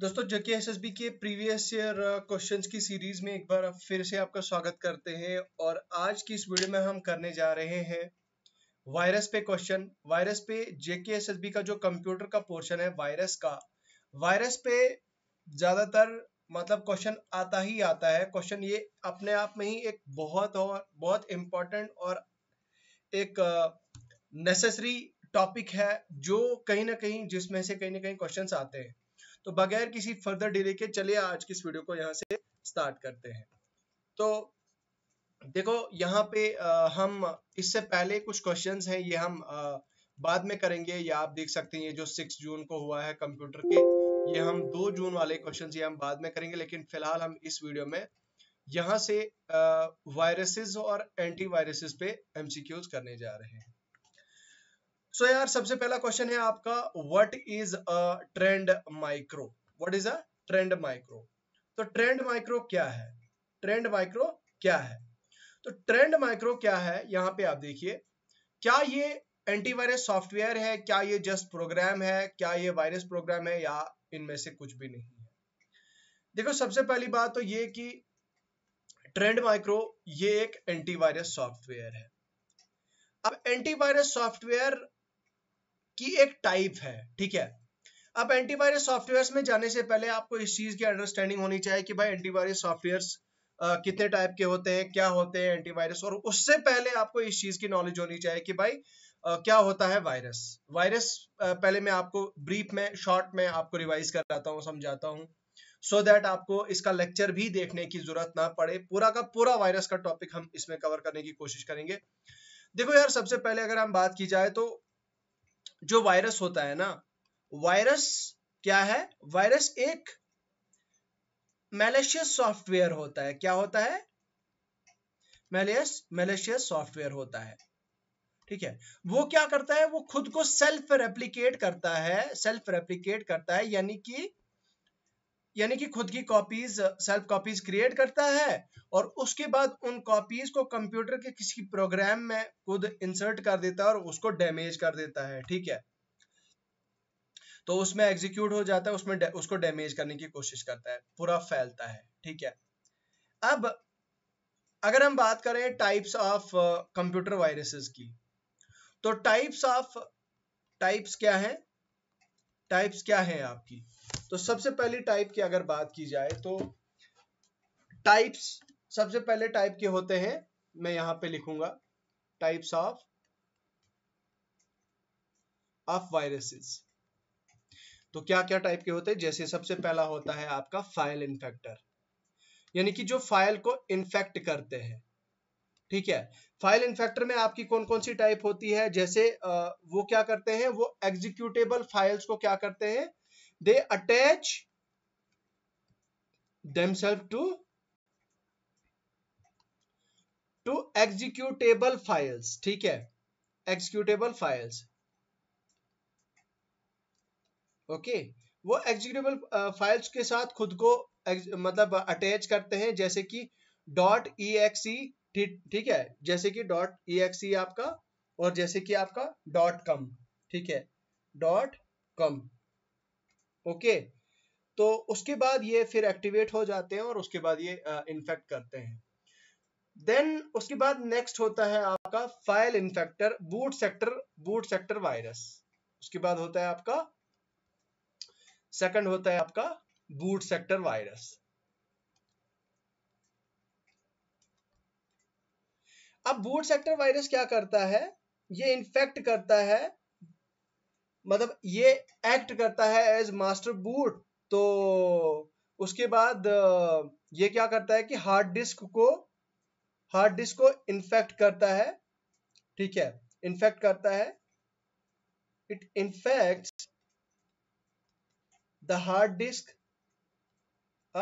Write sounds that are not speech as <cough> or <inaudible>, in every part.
दोस्तों जके एस के प्रीवियस ईयर क्वेश्चंस की सीरीज में एक बार फिर से आपका स्वागत करते हैं और आज की इस वीडियो में हम करने जा रहे हैं वायरस पे क्वेश्चन वायरस पे जेके बी का जो कंप्यूटर का पोर्शन है वायरस का वायरस पे ज्यादातर मतलब क्वेश्चन आता ही आता है क्वेश्चन ये अपने आप में ही एक बहुत और बहुत इम्पोर्टेंट और एक नेसेसरी uh, टॉपिक है जो कहीं ना कहीं जिसमें से कहीं ना कहीं क्वेश्चन आते हैं तो बगैर किसी फर्दर डिले के चलिए आज की इस वीडियो को यहाँ से स्टार्ट करते हैं तो देखो यहाँ पे आ, हम इससे पहले कुछ क्वेश्चंस हैं ये हम आ, बाद में करेंगे या आप देख सकते हैं ये जो सिक्स जून को हुआ है कंप्यूटर के ये हम दो जून वाले क्वेश्चन ये हम बाद में करेंगे लेकिन फिलहाल हम इस वीडियो में यहाँ से वायरसेस और एंटी वायरसेस पे एमसीक्यूज करने जा रहे हैं सो so यार सबसे पहला क्वेश्चन है आपका what is a trend micro what is a trend micro तो ट्रेंड माइक्रो क्या है ट्रेंड माइक्रो क्या है तो ट्रेंड माइक्रो क्या है यहाँ पे आप देखिए क्या ये एंटीवायरस सॉफ्टवेयर है क्या ये जस्ट प्रोग्राम है क्या ये वायरस प्रोग्राम है या इनमें से कुछ भी नहीं है देखो सबसे पहली बात तो ये कि ट्रेंड माइक्रो ये एक एंटीवायरस सॉफ्टवेयर है अब एंटीवायरस सॉफ्टवेयर की एक टाइप है ठीक है अब एंटीवायरस सॉफ्टवेयर में जाने से पहले आपको इस चीज की अंडरस्टैंडिंग होनी चाहिए कि भाई एंटीवायरस सॉफ्टवेयर्स कितने टाइप के होते हैं क्या होते हैं एंटीवायरस और उससे पहले आपको इस चीज की नॉलेज होनी चाहिए कि भाई Uh, क्या होता है वायरस वायरस uh, पहले मैं आपको ब्रीफ में शॉर्ट में आपको रिवाइज कराता हूँ समझाता हूँ सो so दैट आपको इसका लेक्चर भी देखने की जरूरत ना पड़े पूरा का पूरा वायरस का टॉपिक हम इसमें कवर करने की कोशिश करेंगे देखो यार सबसे पहले अगर हम बात की जाए तो जो वायरस होता है ना वायरस क्या है वायरस एक मैलेशियस सॉफ्टवेयर होता है क्या होता है मैलेस मैलेशियस सॉफ्टवेयर होता है ठीक है वो क्या करता है वो खुद को सेल्फ रेप्लीकेट करता है सेल्फ रेप्लीकेट करता है यानी कि यानी कि खुद की कॉपीज सेल्फ कॉपीज क्रिएट करता है और उसके बाद उन कॉपीज को कंप्यूटर के किसी प्रोग्राम में खुद इंसर्ट कर देता है और उसको डैमेज कर देता है ठीक है तो उसमें एग्जीक्यूट हो जाता है उसमें उसको डैमेज करने की कोशिश करता है पूरा फैलता है ठीक है अब अगर हम बात करें टाइप्स ऑफ कंप्यूटर वायरसेस की तो टाइप्स ऑफ टाइप्स क्या है टाइप्स क्या है आपकी तो सबसे पहली टाइप की अगर बात की जाए तो टाइप्स सबसे पहले टाइप के होते हैं मैं यहां पे लिखूंगा टाइप्स ऑफ ऑफ वायरसेस तो क्या क्या टाइप के होते हैं जैसे सबसे पहला होता है आपका फाइल इन्फेक्टर यानी कि जो फाइल को इन्फेक्ट करते हैं ठीक है फाइल इन्फेक्टर में आपकी कौन कौन सी टाइप होती है जैसे वो क्या करते हैं वो एग्जीक्यूटेबल फाइल्स को क्या करते हैं they attach themselves to to executable files ठीक है executable files ओके okay. वो एग्जीक्यूटेबल फाइल्स के साथ खुद को मतलब अटैच करते हैं जैसे कि डॉट ई एक्स ठीक है जैसे कि डॉट ई आपका और जैसे कि आपका डॉट कम ठीक है डॉट कम ओके तो उसके बाद ये फिर एक्टिवेट हो जाते हैं और उसके बाद ये इन्फेक्ट uh, करते हैं देन उसके बाद नेक्स्ट होता है आपका file infector boot sector boot sector virus उसके बाद होता है आपका सेकंड होता है आपका बूट सेक्टर वायरस अब बूट सेक्टर वायरस क्या करता है ये इन्फेक्ट करता है मतलब ये एक्ट करता है एज मास्टर बूट तो उसके बाद ये क्या करता है कि हार्ड डिस्क को हार्ड डिस्क को इन्फेक्ट करता है ठीक है इन्फेक्ट करता है it infect the hard disk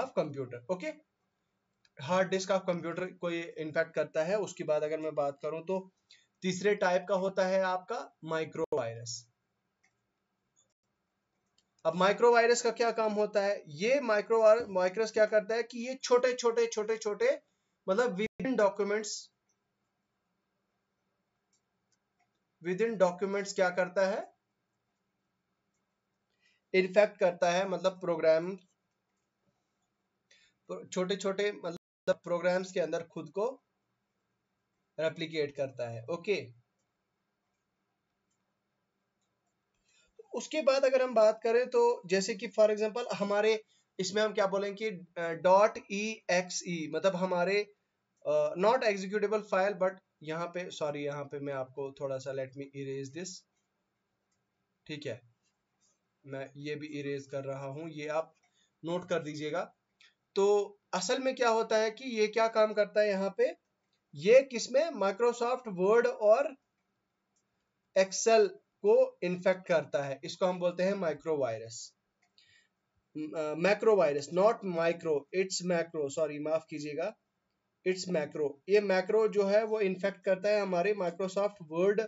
of computer okay hard disk of computer को ये इन्फेक्ट करता है उसके बाद अगर मैं बात करूं तो तीसरे टाइप का होता है आपका माइक्रो वायरस अब माइक्रोवायरस का क्या काम होता है ये माइक्रो माइक्रोस क्या करता है कि ये छोटे छोटे छोटे छोटे मतलब within documents within documents क्या करता है इन्फेक्ट करता है मतलब प्रोग्राम छोटे छोटे मतलब प्रोग्राम्स के अंदर खुद को रेप्लीकेट करता है ओके okay. उसके बाद अगर हम बात करें तो जैसे कि फॉर एग्जाम्पल हमारे इसमें हम क्या बोलेंगे डॉट ई एक्स ई मतलब हमारे नॉट एग्जीक्यूटेबल फाइल बट यहाँ पे सॉरी यहाँ पे मैं आपको थोड़ा सा लेट मी इरेज दिस ठीक है मैं ये भी इरेज कर रहा हूँ ये आप नोट कर दीजिएगा तो असल में क्या होता है कि ये क्या काम करता है यहाँ पे ये किसमें माइक्रोसॉफ्ट वर्ड और एक्सेल को इन्फेक्ट करता है इसको हम बोलते हैं micro virus macro virus not micro it's macro sorry माफ कीजिएगा इट्स मैक्रो ये मैक्रो जो है वो इन्फेक्ट करता है हमारे माइक्रोसॉफ्ट वर्ड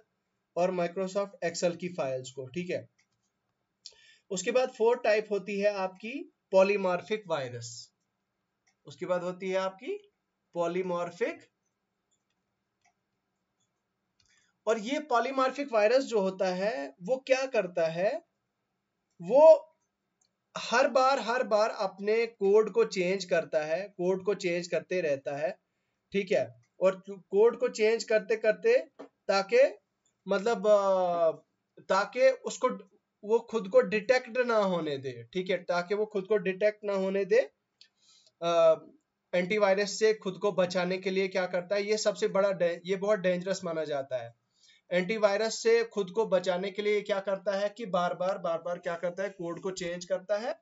और माइक्रोसॉफ्ट एक्सेल की फाइल्स को ठीक है उसके बाद फोर टाइप होती है आपकी पॉलीमॉर्फिक वायरस उसके बाद होती है आपकी पॉलीमॉर्फिक और ये पॉलीमार्फिक वायरस जो होता है वो क्या करता है वो हर बार हर बार अपने कोड को चेंज करता है कोड को चेंज करते रहता है ठीक है और कोड को चेंज करते करते ताकि मतलब ताकि उसको वो खुद को डिटेक्ट ना होने दे ठीक है ताकि वो खुद को डिटेक्ट ना होने दे एंटीवायरस से खुद को बचाने के लिए क्या करता है ये सबसे बड़ा ये बहुत डेंजरस माना जाता है एंटीवायरस से खुद को बचाने के लिए क्या करता है कि बार बार बार बार क्या करता है कोड को चेंज करता है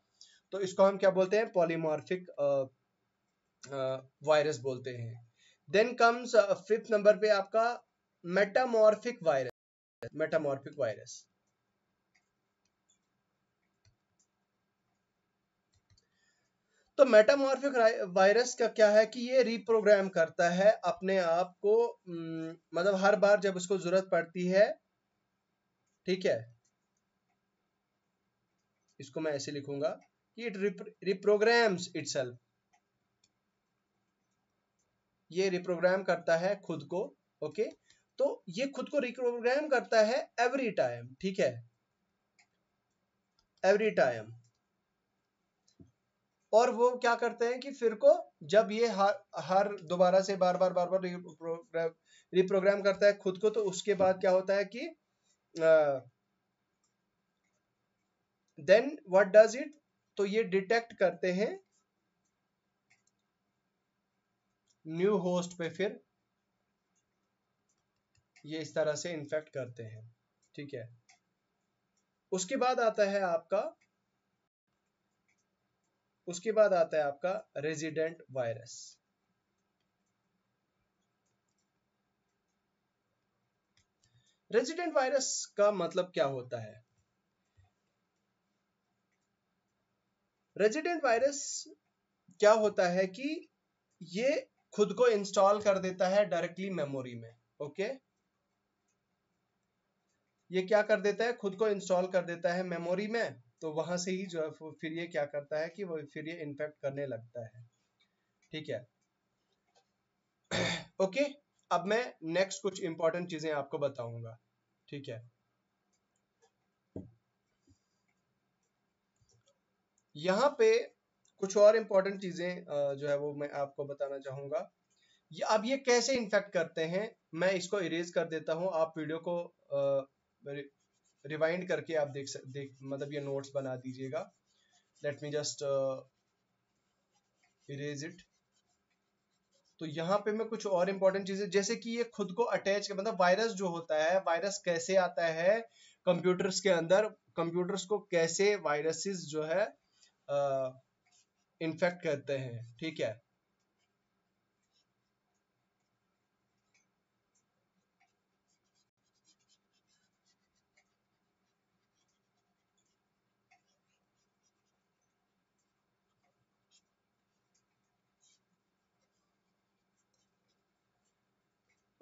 तो इसको हम क्या बोलते हैं पॉलीमॉर्फिक वायरस बोलते हैं देन कम्स फिफ्थ नंबर पे आपका मेटामॉर्फिक वायरस मेटामॉर्फिक वायरस तो मेटामॉर्फिक वायरस का क्या है कि ये रिप्रोग्राम करता है अपने आप को हम्म, मतलब हर बार जब उसको जरूरत पड़ती है ठीक है इसको मैं ऐसे लिखूंगा कि इट रिप्रोग्राम्स इट ये रिप्रोग्राम करता है खुद को ओके तो ये खुद को रिप्रोग्राम करता है एवरी टाइम ठीक है एवरी टाइम और वो क्या करते हैं कि फिर को जब ये हर हर दोबारा से बार बार बार बार रिप्रोग्राम रिप्रोग्राम करता है खुद को तो उसके बाद क्या होता है कि देन व्हाट डज इट तो ये डिटेक्ट करते हैं न्यू होस्ट पे फिर ये इस तरह से इन्फेक्ट करते हैं ठीक है उसके बाद आता है आपका उसके बाद आता है आपका रेजिडेंट वायरस रेजिडेंट वायरस का मतलब क्या होता है रेजिडेंट वायरस क्या होता है कि ये खुद को इंस्टॉल कर देता है डायरेक्टली मेमोरी में ओके ये क्या कर देता है खुद को इंस्टॉल कर देता है मेमोरी में तो वहां से ही जो है फिर ये क्या करता है कि वो फिर ये इन्फेक्ट करने लगता है ठीक है ओके <clears throat> अब मैं नेक्स्ट कुछ इंपॉर्टेंट चीजें आपको बताऊंगा ठीक है यहां पे कुछ और इंपॉर्टेंट चीजें जो है वो मैं आपको बताना चाहूंगा अब ये कैसे इन्फेक्ट करते हैं मैं इसको इरेज कर देता हूं आप वीडियो को रिवाइंड करके आप देख सक देख मतलब ये नोट्स बना दीजिएगा let me just erase it तो यहाँ पे मैं कुछ और इम्पोर्टेंट चीजें जैसे कि ये खुद को अटैच मतलब वायरस जो होता है वायरस कैसे आता है कंप्यूटर्स के अंदर कंप्यूटर्स को कैसे वायरसेस जो है इन्फेक्ट uh, करते हैं ठीक है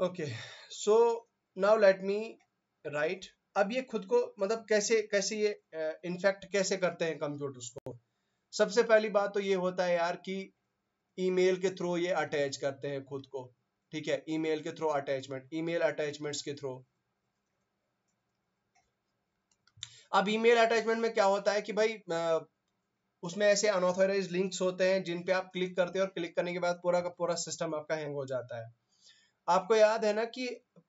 okay so now let me write अब ये खुद को मतलब कैसे कैसे ये इनफेक्ट uh, कैसे करते हैं कंप्यूटर्स को सबसे पहली बात तो ये होता है यार कि ईमेल के थ्रू ये अटैच करते हैं खुद को ठीक है ईमेल के थ्रू अटैचमेंट ईमेल अटैचमेंट्स के थ्रू अब ईमेल अटैचमेंट में क्या होता है कि भाई उसमें ऐसे अनऑथोराइज लिंक्स होते हैं जिन पे आप क्लिक करते हैं और क्लिक करने के बाद पूरा का पूरा सिस्टम आपका हैंग हो जाता है आपको याद है ना कि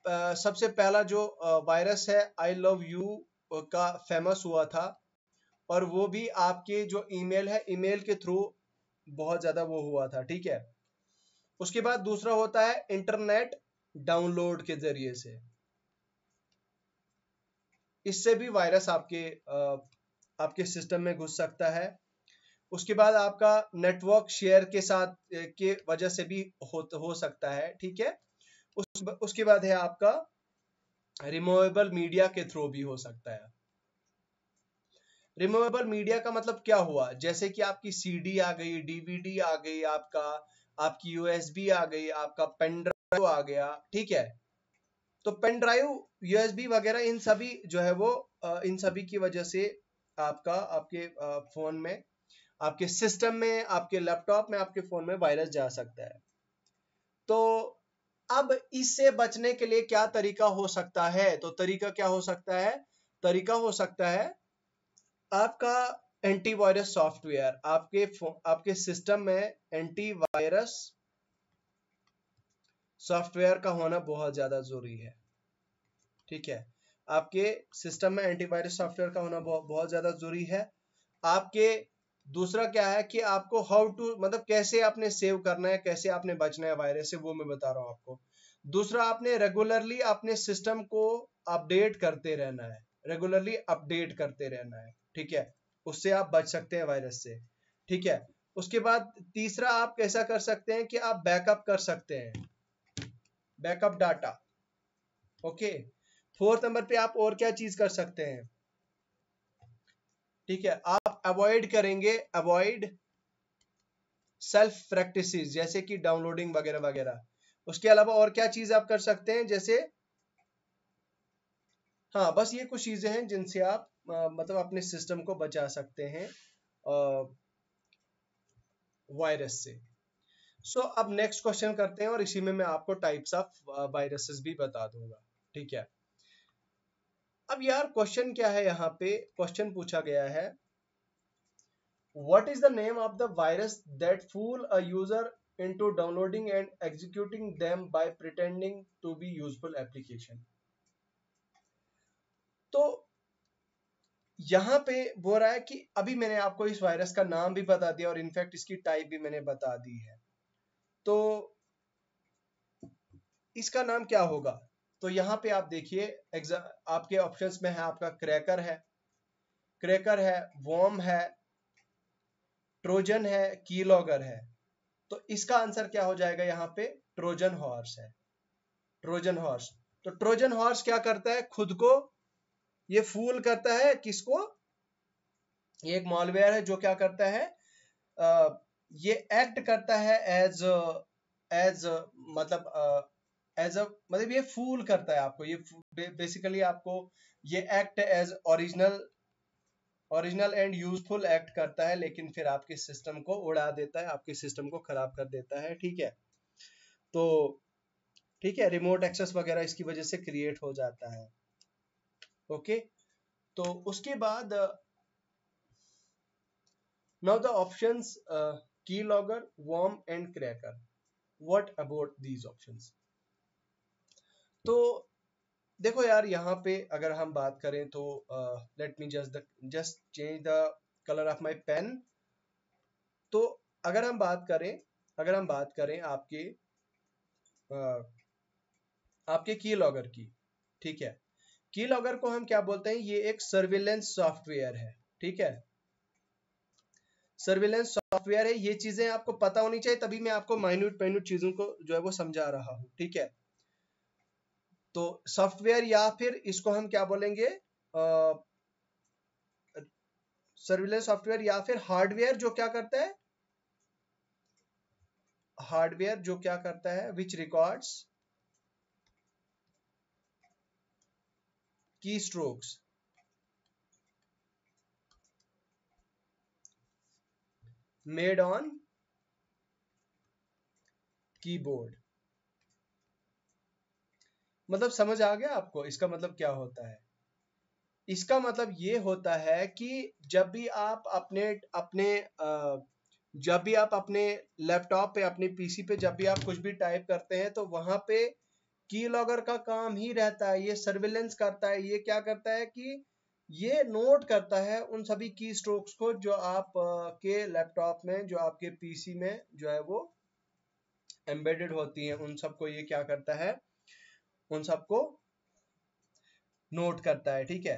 आ, सबसे पहला जो वायरस है आई लव यू का फेमस हुआ था और वो भी आपके जो ईमेल है ईमेल के थ्रू बहुत ज़्यादा वो हुआ था ठीक है उसके बाद दूसरा होता है इंटरनेट डाउनलोड के जरिए से इससे भी वायरस आपके आपके सिस्टम में घुस सकता है उसके बाद आपका नेटवर्क शेयर के साथ के वजह से भी हो, हो सकता है ठीक है उसके बाद है आपका रिमूवेबल मीडिया के थ्रू भी हो सकता है रिमूवेबल मीडिया का मतलब क्या हुआ जैसे कि आपकी सीडी आ गई डीवीडी आ गई आपका आपकी यूएसबी आ गई आपका पेनड्राइव आ गया ठीक है तो पेन ड्राइव यूएसबी वगैरह इन सभी जो है वो इन सभी की वजह से आपका आपके फोन में आपके सिस्टम में आपके लैपटॉप में आपके फोन में वायरस जा सकता है तो अब इससे बचने के लिए क्या तरीका हो सकता है तो तरीका क्या हो सकता है तरीका हो सकता है आपका एंटीवायरस सॉफ्टवेयर आपके आपके सिस्टम में एंटीवायरस सॉफ्टवेयर का होना बहुत ज्यादा जरूरी है ठीक है आपके सिस्टम में एंटीवायरस सॉफ्टवेयर का होना बहुत ज्यादा जरूरी है आपके दूसरा क्या है कि आपको हाउ टू मतलब कैसे आपने सेव करना है कैसे आपने बचना है वायरस से वो मैं बता रहा हूँ आपको दूसरा आपने रेगुलरली अपने सिस्टम को अपडेट करते रहना है रेगुलरली अपडेट करते रहना है ठीक है उससे आप बच सकते हैं वायरस से ठीक है उसके बाद तीसरा आप कैसा कर सकते हैं कि आप बैकअप कर सकते हैं backup data okay fourth number पे आप और क्या चीज कर सकते हैं ठीक है आप अवॉइड करेंगे अवॉइड सेल्फ प्रैक्टिस जैसे कि डाउनलोडिंग वगैरह वगैरह उसके अलावा और क्या चीज आप कर सकते हैं जैसे हाँ बस ये कुछ चीजें हैं जिनसे आप आ, मतलब अपने सिस्टम को बचा सकते हैं वायरस से सो so, अब नेक्स्ट क्वेश्चन करते हैं और इसी में मैं आपको टाइप्स ऑफ वायरसेस भी बता दूंगा ठीक है अब यार क्वेश्चन क्या है यहाँ पे क्वेश्चन पूछा गया है what is the name of the virus that fool a user into downloading and executing them by pretending to be useful application तो यहाँ पे वो रहा है कि अभी मैंने आपको इस वायरस का नाम भी बता दिया और इनफैक्ट इसकी टाइप भी मैंने बता दी है तो इसका नाम क्या होगा तो यहाँ पे आप देखिए आपके ऑप्शंस में है आपका क्रैकर है क्रैकर है वॉम है ट्रोजन है की लॉगर है तो इसका आंसर क्या हो जाएगा यहाँ पे ट्रोजन हॉर्स है ट्रोजन हॉर्स तो ट्रोजन हॉर्स क्या करता है खुद को ये फूल करता है किसको ये एक मॉलवेयर है जो क्या करता है आ, ये एक्ट करता है एज एज मतलब एज अ मतलब ये फूल करता है आपको ये बेसिकली आपको ये act as original original and useful act करता है लेकिन फिर आपके सिस्टम को उड़ा देता है आपके सिस्टम को खराब कर देता है ठीक है तो ठीक है रिमोट एक्सेस वगैरह इसकी वजह से क्रिएट हो जाता है ओके तो उसके बाद now the options key logger worm and cracker what about these options तो देखो यार यहाँ पे अगर हम बात करें तो let me just just change the colour of my pen तो अगर हम बात करें अगर हम बात करें आपके uh, आपके की लॉगर की ठीक है की लॉगर को हम क्या बोलते हैं ये एक सर्विलेंस सॉफ्टवेयर है ठीक है सर्विलेंस सॉफ्टवेयर है ये चीजें आपको पता होनी चाहिए तभी मैं आपको माइन्यूट माइन्यूट चीजों को जो है वो समझा रहा हूँ ठीक है तो सॉफ्टवेयर या फिर इसको हम क्या बोलेंगे सर्विलेंस सॉफ्टवेयर या फिर हार्डवेयर जो क्या करता है हार्डवेयर जो क्या करता है which records key strokes made on keyboard मतलब समझ आ गया आपको इसका मतलब क्या होता है इसका मतलब ये होता है कि जब भी आप अपने अपने जब भी आप अपने लैपटॉप पे अपने पीसी पे जब भी आप कुछ भी टाइप करते हैं तो वहां पे की लॉगर का काम ही रहता है ये सर्विलेंस करता है ये क्या करता है कि ये नोट करता है उन सभी की स्ट्रोक्स को जो आप के लैपटॉप में जो आपके पीसी में जो है वो एम्बेडेड होती हैं उन सबको ये क्या करता है उन सबको नोट करता है ठीक है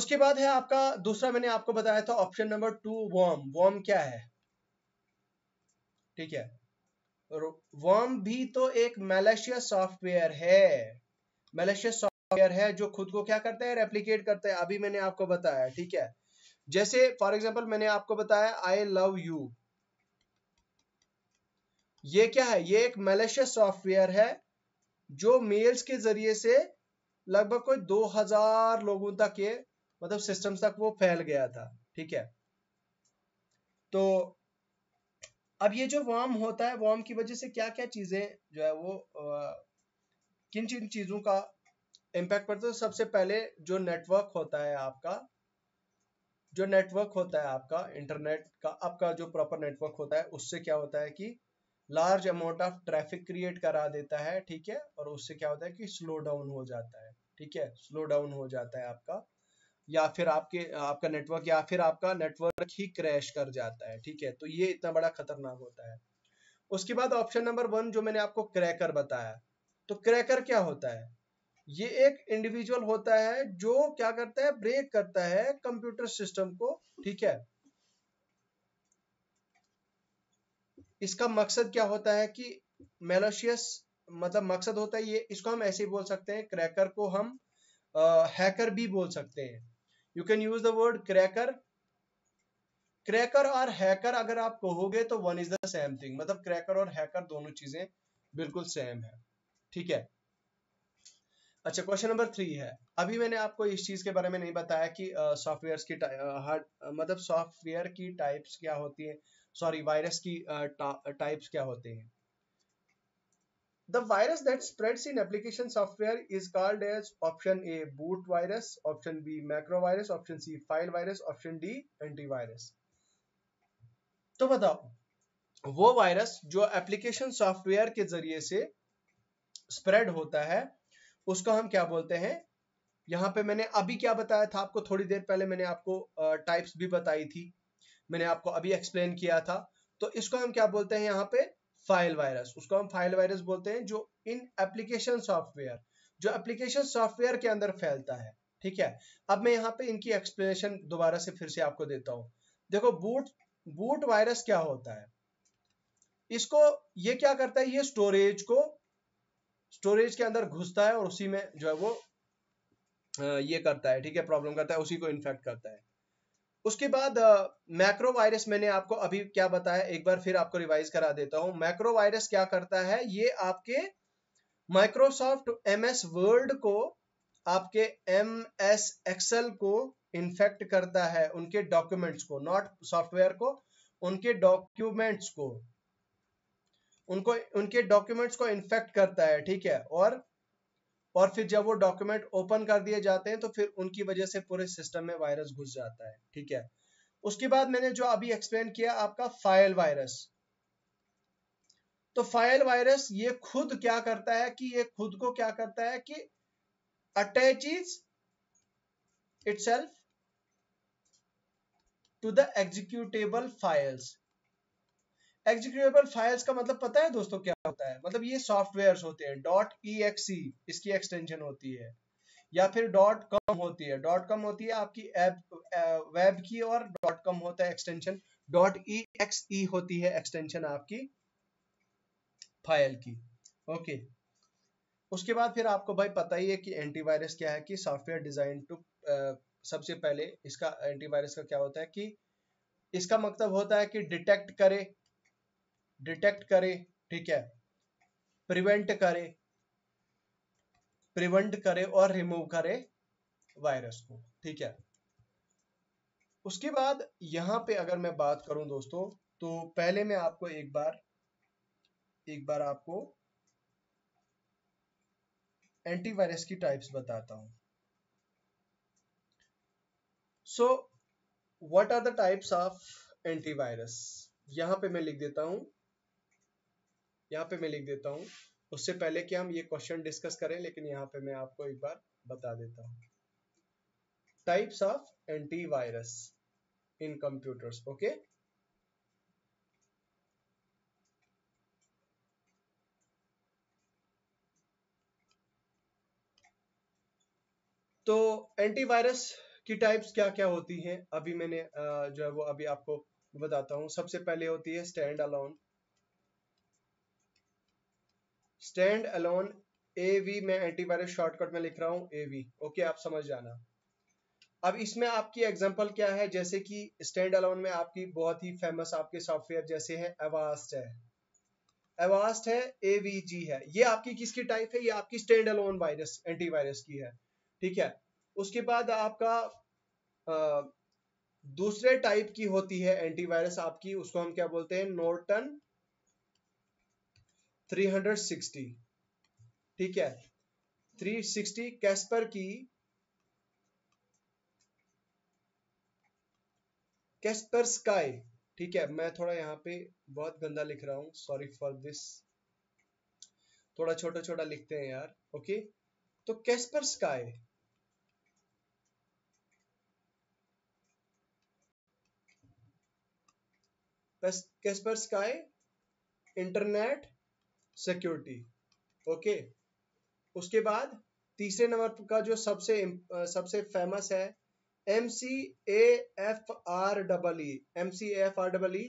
उसके बाद है आपका दूसरा मैंने आपको बताया था option number two worm worm क्या है ठीक है वॉर्म भी तो एक मैलेशियस सॉफ्टवेयर है मैलेशियस सॉफ्टवेयर है जो खुद को क्या करता है रेप्लीकेट करता है अभी मैंने आपको बताया ठीक है जैसे फॉर एग्जाम्पल मैंने आपको बताया आई लव यू ये क्या है ये एक मलेशियस सॉफ्टवेयर है जो मेल्स के जरिए से लगभग कोई 2000 लोगों तक ये मतलब सिस्टम तक वो फैल गया था ठीक है तो अब ये जो वॉर्म होता है वॉर्म की वजह से क्या क्या चीजें जो है वो आ, किन किन चीजों का इम्पैक्ट पड़ता है तो सबसे पहले जो नेटवर्क होता है आपका जो नेटवर्क होता है आपका इंटरनेट का आपका जो प्रॉपर नेटवर्क होता है उससे क्या होता है कि large amount of traffic create करा देता है ठीक है और उससे क्या होता है कि स्लो डाउन हो जाता है ठीक है स्लो डाउन हो जाता है आपका या फिर आपके आपका नेटवर्क या फिर आपका नेटवर्क ही क्रैश कर जाता है ठीक है तो ये इतना बड़ा खतरनाक होता है उसके बाद ऑप्शन नंबर वन जो मैंने आपको क्रैकर बताया तो क्रैकर क्या होता है ये एक इंडिविजुअल होता है जो क्या करता है ब्रेक करता है कंप्यूटर सिस्टम को ठीक है इसका मकसद क्या होता है कि मेलोशियस मतलब मकसद होता है ये इसको हम ऐसे ही बोल सकते हैं क्रैकर को हम हैकर भी बोल सकते हैं you can use the word cracker cracker और हैकर अगर आप कहोगे तो one is the same thing मतलब क्रैकर और हैकर दोनों चीजें बिल्कुल सेम है ठीक है अच्छा क्वेश्चन नंबर थ्री है अभी मैंने आपको इस चीज के बारे में नहीं बताया कि सॉफ्टवेयर uh, की uh, हर, uh, मतलब सॉफ्टवेयर की टाइप्स क्या होती है सॉरी वायरस की टाइप्स uh, uh क्या होते हैं the virus that spreads in application software is called as option A boot virus option B macro virus option C file virus option D antivirus तो बताओ वो वायरस जो application software के जरिए से स्प्रेड होता है उसको हम क्या बोलते हैं यहां पे मैंने अभी क्या बताया था आपको थोड़ी देर पहले मैंने आपको टाइप्स uh, भी बताई थी मैंने आपको अभी एक्सप्लेन किया था तो इसको हम क्या बोलते हैं यहाँ पे फाइल वायरस उसको हम फाइल वायरस बोलते हैं जो इन एप्लीकेशन सॉफ्टवेयर जो एप्लीकेशन सॉफ्टवेयर के अंदर फैलता है ठीक है अब मैं यहाँ पे इनकी एक्सप्लेनेशन दोबारा से फिर से आपको देता हूँ देखो बूट बूट वायरस क्या होता है इसको ये क्या करता है ये स्टोरेज को स्टोरेज के अंदर घुसता है और उसी में जो है वो ये करता है ठीक है प्रॉब्लम करता है उसी को इन्फेक्ट करता है उसके बाद मैक्रो वायरस मैंने आपको अभी क्या बताया एक बार फिर आपको रिवाइज करा देता हूं मैक्रो वायरस क्या करता है ये आपके माइक्रोसॉफ्ट एम एस वर्ल्ड को आपके एम एस एक्सएल को इन्फेक्ट करता है उनके डॉक्यूमेंट्स को नॉट सॉफ्टवेयर को उनके डॉक्यूमेंट्स को उनको उनके डॉक्यूमेंट्स को इन्फेक्ट करता है ठीक है और और फिर जब वो डॉक्यूमेंट ओपन कर दिए जाते हैं तो फिर उनकी वजह से पूरे सिस्टम में वायरस घुस जाता है ठीक है उसके बाद मैंने जो अभी एक्सप्लेन किया आपका फाइल वायरस तो फाइल वायरस ये खुद क्या करता है कि ये खुद को क्या करता है कि is itself to the executable files executable files का मतलब पता है दोस्तों क्या होता है मतलब ये सॉफ्टवेयर होते हैं डॉट ई इसकी एक्सटेंशन होती है या फिर डॉट कॉम होती है डॉट कॉम होती है आपकी एप वेब की और डॉट कॉम होता है extension dot E X E होती है एक्सटेंशन आपकी फाइल की ओके okay. उसके बाद फिर आपको भाई पता ही है कि एंटीवायरस क्या है कि सॉफ्टवेयर डिजाइन टू सबसे पहले इसका एंटीवायरस का क्या होता है कि इसका मतलब होता है कि डिटेक्ट करे डिटेक्ट करे ठीक है प्रिवेंट करे प्रिवेंट करे और रिमूव करे वायरस को ठीक है उसके बाद यहां पे अगर मैं बात करूं दोस्तों तो पहले मैं आपको एक बार एक बार आपको एंटीवायरस की टाइप्स बताता हूं so what are the types of antivirus यहां पे मैं लिख देता हूं यहाँ पे मैं लिख देता हूँ उससे पहले कि हम ये क्वेश्चन डिस्कस करें लेकिन यहाँ पे मैं आपको एक बार बता देता हूँ types of antivirus in computers okay तो एंटीवायरस की टाइप्स क्या क्या होती हैं अभी मैंने जो है वो अभी आपको बताता हूँ सबसे पहले होती है standalone standalone A V मैं एंटीवायरस शॉर्टकट में लिख रहा हूँ ए वी ओके आप समझ जाना अब इसमें आपकी एग्जांपल क्या है जैसे कि स्टैंड अलोन में आपकी बहुत ही फेमस आपके सॉफ्टवेयर जैसे है एवास्ट है एवास्ट है ए वी जी है ये आपकी किसकी टाइप है ये आपकी स्टैंड अलोन वायरस एंटीवायरस की है ठीक है उसके बाद आपका आ, दूसरे टाइप की होती है एंटीवायरस आपकी उसको हम क्या बोलते हैं नोर्टन 360 ठीक है 360 कैस्पर की कैस्पर स्काई ठीक है मैं थोड़ा यहां पे बहुत गंदा लिख रहा हूं सॉरी फॉर दिस थोड़ा छोटा छोटा लिखते हैं यार ओके तो Kaspersky Kaspersky internet security okay उसके बाद तीसरे नंबर का जो सबसे सबसे फेमस है M C A F R double E M C F R double E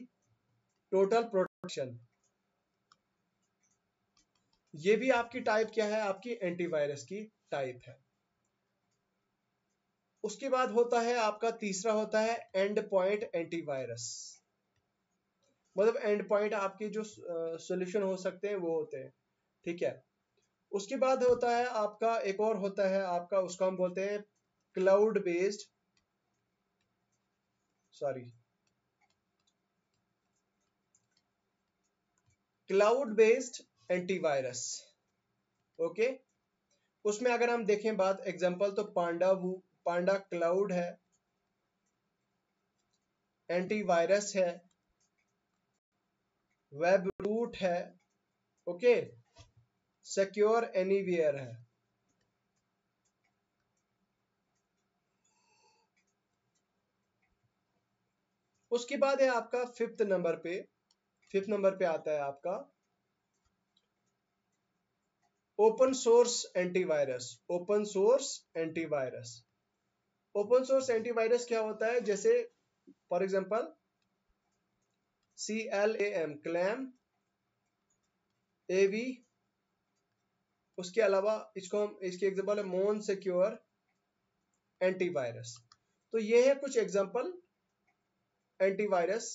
total protection ये भी आपकी टाइप क्या है आपकी एंटीवायरस की टाइप है उसके बाद होता है आपका तीसरा होता है एंड पॉइंट एंटीवायरस मतलब एंड पॉइंट आपके जो सोल्यूशन हो सकते हैं वो होते हैं ठीक है उसके बाद होता है आपका एक और होता है आपका उसको हम बोलते हैं cloud based sorry cloud based antivirus okay उसमें अगर हम देखें बात एग्जांपल तो पांडा वो पांडा क्लाउड है एंटीवायरस है वेब रूट है ओके सिक्योर एनीवेयर है उसके बाद है आपका फिफ्थ नंबर पे फिफ्थ नंबर पे आता है आपका open source antivirus open source antivirus open source antivirus क्या होता है जैसे for example C L A M clam A V उसके अलावा इसको हम इसकी एग्जाम्पल है मोन सिक्योर एंटीवायरस तो ये है कुछ एग्जाम्पल एंटीवायरस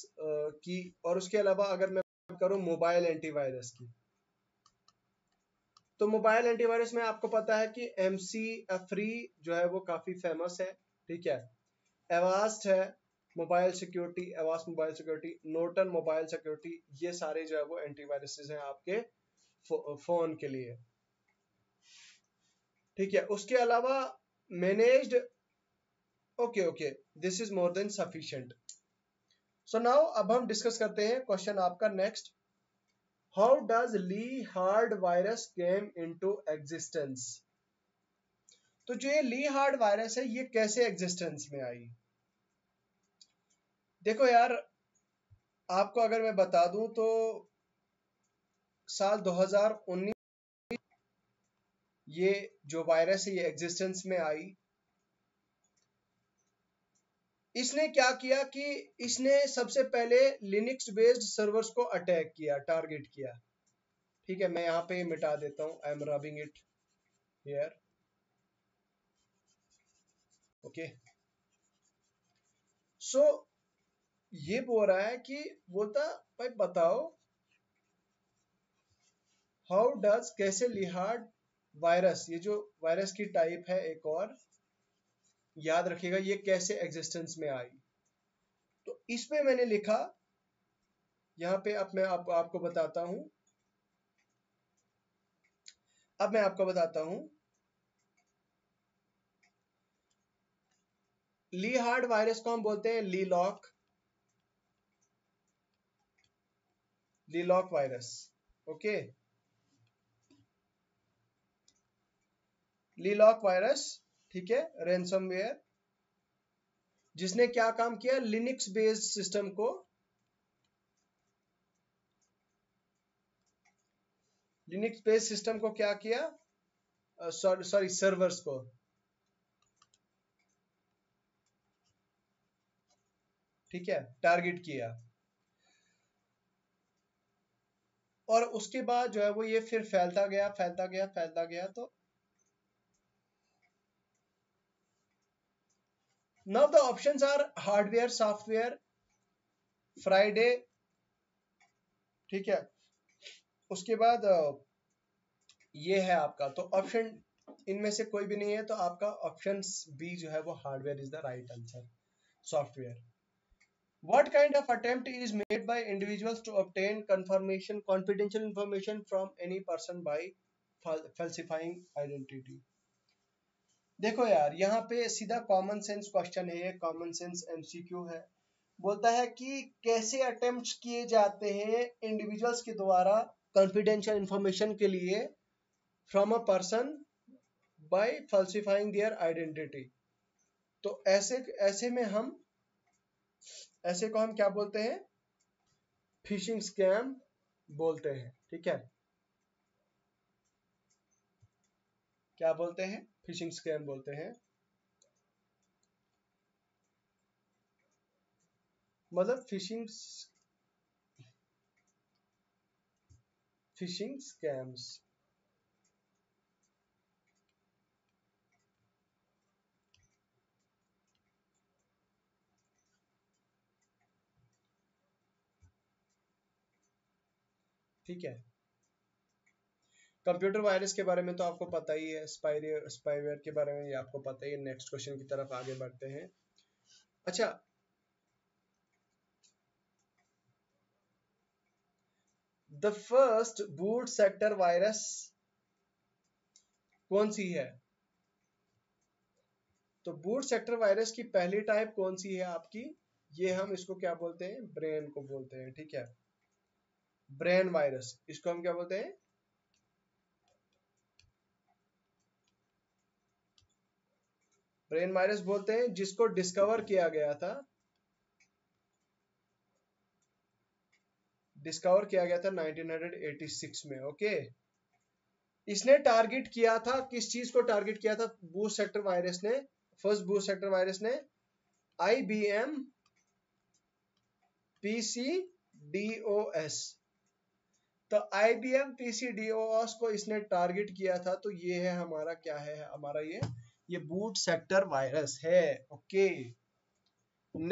की और उसके अलावा अगर मैं बात करूं मोबाइल एंटीवायरस की तो मोबाइल एंटीवायरस में आपको पता है कि एम सी एफ्री जो है वो काफी फेमस है ठीक है एवास्ट है mobile security Avast mobile security Norton mobile security ये सारे जो है वो एंटीवायरसेस हैं आपके फोन के लिए ठीक है उसके अलावा managed okay okay this is more than sufficient so now अब हम डिस्कस करते हैं क्वेश्चन आपका next how does lee hard virus came into existence तो जो ये ली हार्ड वायरस है ये कैसे एग्जिस्टेंस में आई देखो यार आपको अगर मैं बता दूं तो साल 2019 ये जो वायरस है ये एग्जिस्टेंस में आई इसने क्या किया कि इसने सबसे पहले लिनक्स बेस्ड सर्वर्स को अटैक किया टारगेट किया ठीक है मैं यहां पे मिटा देता हूं I am rubbing it here okay so ये बोल रहा है कि वो था भाई बताओ हाउ डज कैसे लिहाड वायरस ये जो वायरस की टाइप है एक और याद रखिएगा ये कैसे एग्जिस्टेंस में आई तो इसमें मैंने लिखा यहां पे अब मैं आप, आपको बताता हूं अब मैं आपको बताता हूं ली हार्ड वायरस को हम बोलते हैं Lilock the lock virus. Okay. Lilock virus ठीक है रेंसमवेयर जिसने क्या काम किया लिनिक्स बेस्ड सिस्टम को लिनिक्स बेस्ड सिस्टम को क्या किया सॉरी सॉरी सर्वर्स को ठीक है टारगेट किया और उसके बाद जो है वो ये फिर फैलता गया फैलता गया फैलता गया तो now the options are hardware software Friday ठीक है उसके बाद ये है आपका तो ऑप्शन इनमें से कोई भी नहीं है तो आपका ऑप्शन बी जो है वो hardware is the right answer software What kind of attempt is made by individuals to obtain confirmation, confidential information from any person by falsifying identity? देखो यार यहाँ पे सीधा कॉमन सेंस क्वेश्चन है कॉमन सेंस एमसीक्यू है बोलता है कि कैसे अटेम्प्ट किए जाते हैं इंडिविजुअल्स के द्वारा कॉन्फिडेंशियल इंफॉर्मेशन के लिए from a person by falsifying their identity तो ऐसे ऐसे में हम ऐसे को हम क्या बोलते हैं फिशिंग स्कैम बोलते हैं ठीक है क्या बोलते हैं फिशिंग स्कैम बोलते हैं मतलब फिशिंग फिशिंग स्कैम्स ठीक है कंप्यूटर वायरस के बारे में तो आपको पता ही है स्पाईवेयर स्पाईवेयर के बारे में आपको पता ही है नेक्स्ट क्वेश्चन की तरफ आगे बढ़ते हैं अच्छा the first boot sector virus कौन सी है तो बूट सेक्टर वायरस की पहली टाइप कौन सी है आपकी ये हम इसको क्या बोलते हैं ब्रेन को बोलते हैं ठीक है ब्रेन वायरस इसको हम क्या बोलते हैं ब्रेन वायरस बोलते हैं जिसको डिस्कवर किया गया था डिस्कवर किया गया था 1986 में ओके इसने टारगेट किया था किस चीज को टारगेट किया था बू सेक्टर वायरस ने फर्स्ट बू सेक्टर वायरस ने I B M P C D O S तो आई बी एम को इसने टारगेट किया था तो ये है हमारा क्या है हमारा ये ये बूट सेक्टर वायरस है ओके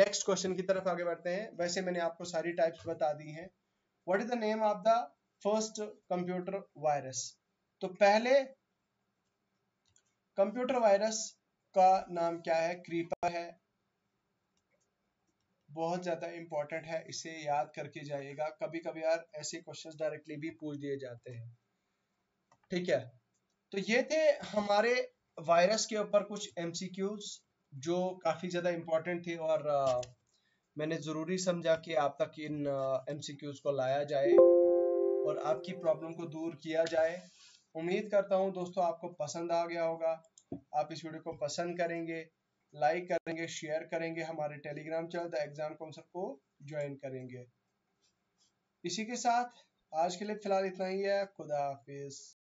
नेक्स्ट क्वेश्चन की तरफ आगे बढ़ते हैं वैसे मैंने आपको सारी टाइप्स बता दी हैं what is the name of the first computer virus तो पहले कंप्यूटर वायरस का नाम क्या है क्रीपर है बहुत ज़्यादा इंपॉर्टेंट है इसे याद करके जाइएगा कभी कभी यार ऐसे क्वेश्चंस डायरेक्टली भी पूछ दिए जाते हैं ठीक है तो ये थे हमारे वायरस के ऊपर कुछ एम जो काफ़ी ज़्यादा इम्पोर्टेंट थे और आ, मैंने ज़रूरी समझा कि आप तक इन एम को लाया जाए और आपकी प्रॉब्लम को दूर किया जाए उम्मीद करता हूँ दोस्तों आपको पसंद आ गया होगा आप इस वीडियो को पसंद करेंगे लाइक करेंगे शेयर करेंगे हमारे टेलीग्राम चैनल द एग्जाम हम को ज्वाइन करेंगे इसी के साथ आज के लिए फिलहाल इतना ही है खुदा हाफिज